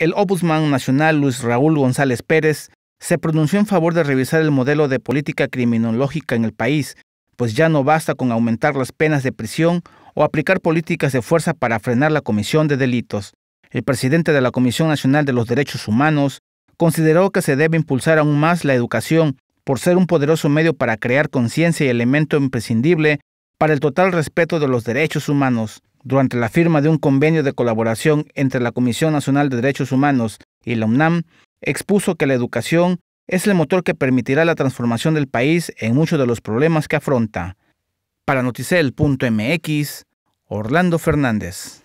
el Ombudsman Nacional Luis Raúl González Pérez se pronunció en favor de revisar el modelo de política criminológica en el país, pues ya no basta con aumentar las penas de prisión o aplicar políticas de fuerza para frenar la comisión de delitos. El presidente de la Comisión Nacional de los Derechos Humanos consideró que se debe impulsar aún más la educación por ser un poderoso medio para crear conciencia y elemento imprescindible para el total respeto de los derechos humanos. Durante la firma de un convenio de colaboración entre la Comisión Nacional de Derechos Humanos y la UNAM, expuso que la educación es el motor que permitirá la transformación del país en muchos de los problemas que afronta. Para noticel.mx, Orlando Fernández.